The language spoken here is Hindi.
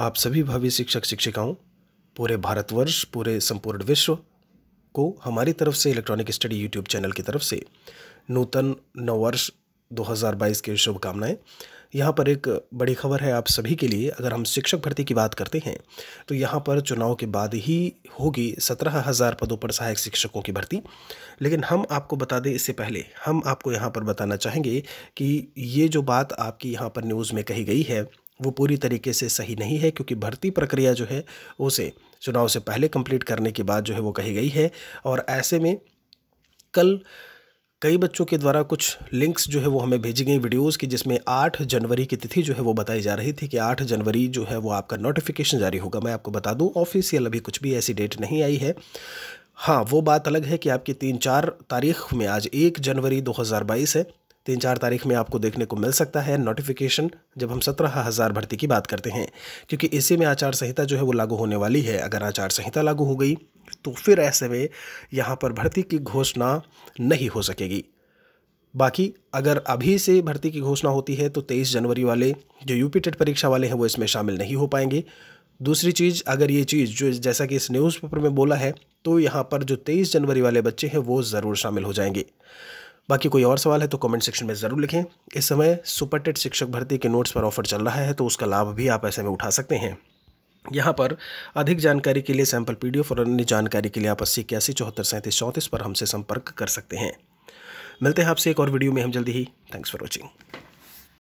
आप सभी भावी शिक्षक शिक्षिकाओं पूरे भारतवर्ष पूरे संपूर्ण विश्व को हमारी तरफ से इलेक्ट्रॉनिक स्टडी यूट्यूब चैनल की तरफ से नूतन नववर्ष 2022 के शुभकामनाएं यहाँ पर एक बड़ी खबर है आप सभी के लिए अगर हम शिक्षक भर्ती की बात करते हैं तो यहाँ पर चुनाव के बाद ही होगी सत्रह हज़ार पदों पर सहायक शिक्षकों की भर्ती लेकिन हम आपको बता दें इससे पहले हम आपको यहाँ पर बताना चाहेंगे कि ये जो बात आपकी यहाँ पर न्यूज़ में कही गई है वो पूरी तरीके से सही नहीं है क्योंकि भर्ती प्रक्रिया जो है उसे चुनाव से पहले कंप्लीट करने की बात जो है वो कही गई है और ऐसे में कल कई बच्चों के द्वारा कुछ लिंक्स जो है वो हमें भेजी गई वीडियोस की जिसमें 8 जनवरी की तिथि जो है वो बताई जा रही थी कि 8 जनवरी जो है वो आपका नोटिफिकेशन जारी होगा मैं आपको बता दूं ऑफिशियल अभी कुछ भी ऐसी डेट नहीं आई है हाँ वो बात अलग है कि आपकी तीन चार तारीख में आज एक जनवरी दो है तीन चार तारीख में आपको देखने को मिल सकता है नोटिफिकेशन जब हम सत्रह हज़ार भर्ती की बात करते हैं क्योंकि इसी में आचार संहिता जो है वो लागू होने वाली है अगर आचार संहिता लागू हो गई तो फिर ऐसे में यहाँ पर भर्ती की घोषणा नहीं हो सकेगी बाकी अगर अभी से भर्ती की घोषणा होती है तो 23 जनवरी वाले जो यूपी टेट परीक्षा वाले हैं वो इसमें शामिल नहीं हो पाएंगे दूसरी चीज़ अगर ये चीज़ जो जैसा कि इस न्यूज़पेपर में बोला है तो यहाँ पर जो 23 जनवरी वाले बच्चे हैं वो ज़रूर शामिल हो जाएंगे बाकी कोई और सवाल है तो कमेंट सेक्शन में ज़रूर लिखें इस समय सुपरटेट शिक्षक भर्ती के नोट्स पर ऑफर चल रहा है तो उसका लाभ भी आप ऐसे में उठा सकते हैं यहाँ पर अधिक जानकारी के लिए सैंपल पी और अन्य जानकारी के लिए आप अस्सी इक्यासी चौहत्तर सैंतीस चौंतीस पर हमसे संपर्क कर सकते हैं मिलते हैं आपसे एक और वीडियो में हम जल्दी ही थैंक्स फॉर वॉचिंग